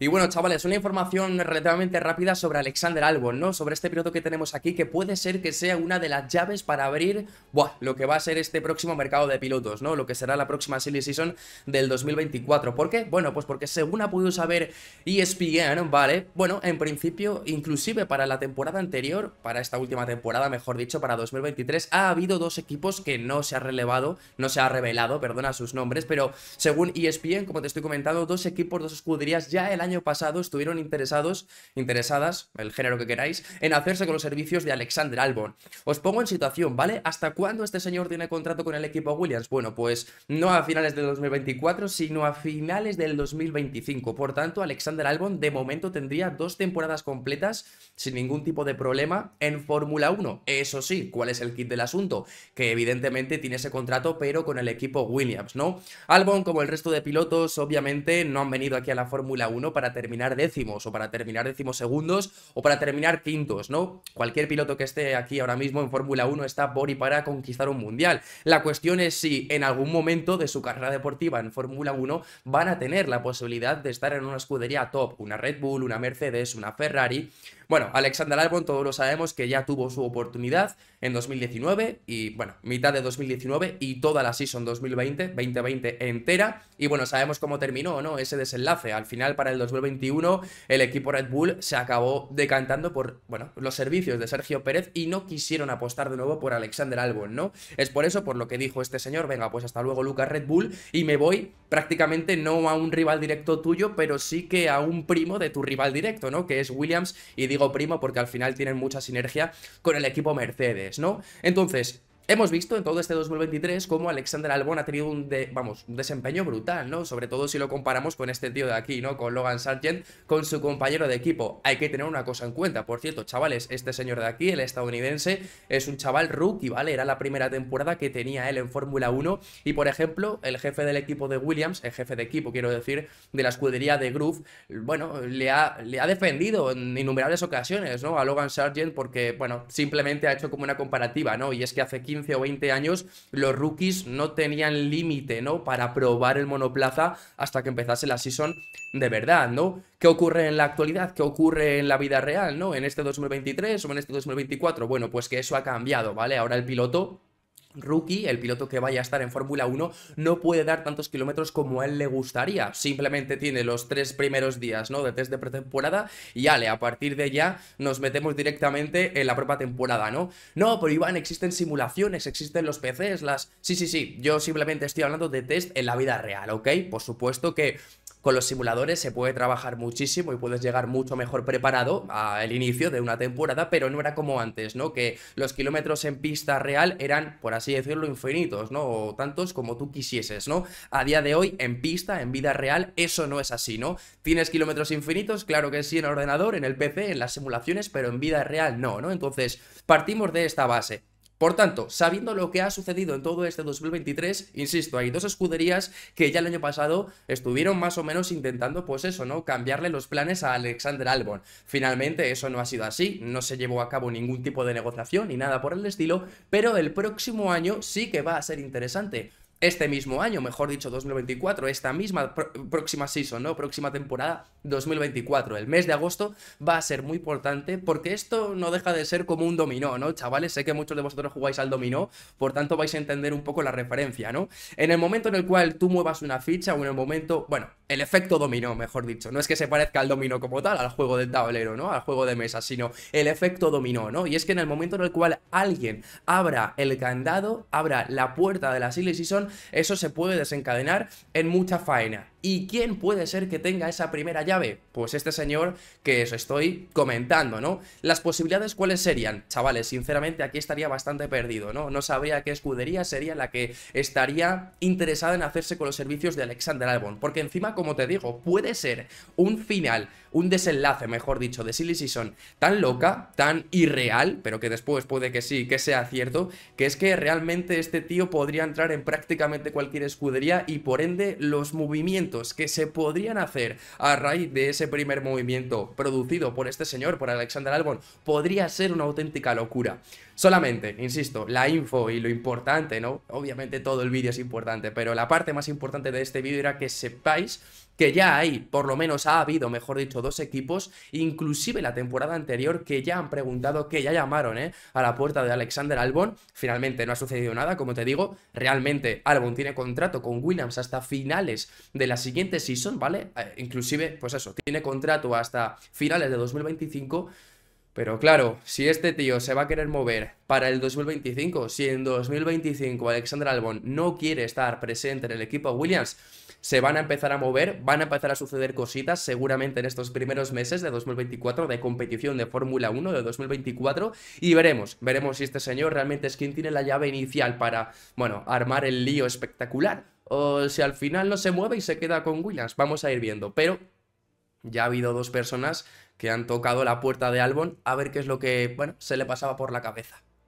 Y bueno, chavales, una información relativamente rápida sobre Alexander Albon, ¿no? Sobre este piloto que tenemos aquí, que puede ser que sea una de las llaves para abrir buah, lo que va a ser este próximo mercado de pilotos, ¿no? Lo que será la próxima Silly Season del 2024. ¿Por qué? Bueno, pues porque según ha podido saber ESPN, ¿vale? Bueno, en principio, inclusive para la temporada anterior, para esta última temporada, mejor dicho, para 2023, ha habido dos equipos que no se ha relevado, no se ha revelado, perdona sus nombres, pero según ESPN, como te estoy comentando, dos equipos, dos escuderías ya el año pasado estuvieron interesados, interesadas, el género que queráis, en hacerse con los servicios de Alexander Albon. Os pongo en situación, ¿vale? ¿Hasta cuándo este señor tiene contrato con el equipo Williams? Bueno, pues no a finales del 2024, sino a finales del 2025. Por tanto, Alexander Albon de momento tendría dos temporadas completas sin ningún tipo de problema en Fórmula 1. Eso sí, ¿cuál es el kit del asunto? Que evidentemente tiene ese contrato, pero con el equipo Williams, ¿no? Albon, como el resto de pilotos, obviamente no han venido aquí a la Fórmula 1 para terminar décimos o para terminar décimos segundos o para terminar quintos, ¿no? Cualquier piloto que esté aquí ahora mismo en Fórmula 1 está por y para conquistar un mundial. La cuestión es si en algún momento de su carrera deportiva en Fórmula 1 van a tener la posibilidad de estar en una escudería top, una Red Bull, una Mercedes, una Ferrari. Bueno, Alexander Albon todos lo sabemos que ya tuvo su oportunidad en 2019 y bueno, mitad de 2019 y toda la season 2020, 2020 entera y bueno, sabemos cómo terminó, ¿no? Ese desenlace al final para el 2021, el equipo Red Bull se acabó decantando por, bueno, los servicios de Sergio Pérez y no quisieron apostar de nuevo por Alexander Albon, ¿no? Es por eso por lo que dijo este señor, venga, pues hasta luego Lucas Red Bull y me voy prácticamente no a un rival directo tuyo, pero sí que a un primo de tu rival directo, ¿no? Que es Williams y digo primo porque al final tienen mucha sinergia con el equipo Mercedes, ¿no? Entonces, Hemos visto en todo este 2023 cómo Alexander Albon ha tenido un, vamos, desempeño brutal, ¿no? Sobre todo si lo comparamos con este tío de aquí, ¿no? Con Logan Sargent, con su compañero de equipo. Hay que tener una cosa en cuenta, por cierto, chavales, este señor de aquí, el estadounidense, es un chaval rookie, ¿vale? Era la primera temporada que tenía él en Fórmula 1 y, por ejemplo, el jefe del equipo de Williams, el jefe de equipo, quiero decir, de la escudería de Groove, bueno, le ha, le ha defendido en innumerables ocasiones, ¿no? A Logan Sargent porque, bueno, simplemente ha hecho como una comparativa, ¿no? Y es que hace aquí 15 o 20 años, los rookies no tenían límite, ¿no? Para probar el monoplaza hasta que empezase la season de verdad, ¿no? ¿Qué ocurre en la actualidad? ¿Qué ocurre en la vida real, ¿no? En este 2023 o en este 2024. Bueno, pues que eso ha cambiado, ¿vale? Ahora el piloto Rookie, el piloto que vaya a estar en Fórmula 1, no puede dar tantos kilómetros como él le gustaría. Simplemente tiene los tres primeros días, ¿no? De test de pretemporada y ale, a partir de ya nos metemos directamente en la propia temporada, ¿no? No, pero Iván, existen simulaciones, existen los PCs, las... Sí, sí, sí, yo simplemente estoy hablando de test en la vida real, ¿ok? Por supuesto que con los simuladores se puede trabajar muchísimo y puedes llegar mucho mejor preparado al inicio de una temporada, pero no era como antes, ¿no? Que los kilómetros en pista real eran, por así decirlo, infinitos, ¿no? O tantos como tú quisieses, ¿no? A día de hoy, en pista, en vida real, eso no es así, ¿no? Tienes kilómetros infinitos, claro que sí, en ordenador, en el PC, en las simulaciones, pero en vida real no, ¿no? Entonces, partimos de esta base. Por tanto, sabiendo lo que ha sucedido en todo este 2023, insisto, hay dos escuderías que ya el año pasado estuvieron más o menos intentando, pues eso, ¿no? Cambiarle los planes a Alexander Albon. Finalmente, eso no ha sido así, no se llevó a cabo ningún tipo de negociación ni nada por el estilo, pero el próximo año sí que va a ser interesante este mismo año, mejor dicho 2024, esta misma próxima season, ¿no? Próxima temporada 2024. El mes de agosto va a ser muy importante porque esto no deja de ser como un dominó, ¿no? Chavales, sé que muchos de vosotros jugáis al dominó, por tanto vais a entender un poco la referencia, ¿no? En el momento en el cual tú muevas una ficha o en el momento, bueno, el efecto dominó, mejor dicho, no es que se parezca al dominó como tal, al juego del tablero, ¿no? Al juego de mesa, sino el efecto dominó, ¿no? Y es que en el momento en el cual alguien abra el candado, abra la puerta de la silly season, eso se puede desencadenar en mucha faena ¿Y quién puede ser que tenga esa primera llave? Pues este señor que os estoy comentando, ¿no? Las posibilidades cuáles serían? Chavales, sinceramente aquí estaría bastante perdido, ¿no? No sabría qué escudería sería la que estaría interesada en hacerse con los servicios de Alexander Albon, porque encima, como te digo, puede ser un final, un desenlace, mejor dicho, de Silly Season tan loca, tan irreal, pero que después puede que sí, que sea cierto, que es que realmente este tío podría entrar en prácticamente cualquier escudería y por ende los movimientos que se podrían hacer a raíz de ese primer movimiento producido por este señor, por Alexander Albon, podría ser una auténtica locura. Solamente, insisto, la info y lo importante, ¿no? Obviamente todo el vídeo es importante, pero la parte más importante de este vídeo era que sepáis que ya hay, por lo menos ha habido, mejor dicho, dos equipos, inclusive la temporada anterior, que ya han preguntado, que ya llamaron ¿eh? a la puerta de Alexander Albon. Finalmente no ha sucedido nada, como te digo, realmente Albon tiene contrato con Williams hasta finales de la siguiente season, ¿vale? Eh, inclusive, pues eso, tiene contrato hasta finales de 2025. Pero claro, si este tío se va a querer mover para el 2025, si en 2025 Alexander Albon no quiere estar presente en el equipo Williams, se van a empezar a mover, van a empezar a suceder cositas seguramente en estos primeros meses de 2024 de competición de Fórmula 1 de 2024 y veremos, veremos si este señor realmente es quien tiene la llave inicial para, bueno, armar el lío espectacular o si al final no se mueve y se queda con Williams, vamos a ir viendo, pero ya ha habido dos personas que han tocado la puerta de Albon a ver qué es lo que, bueno, se le pasaba por la cabeza.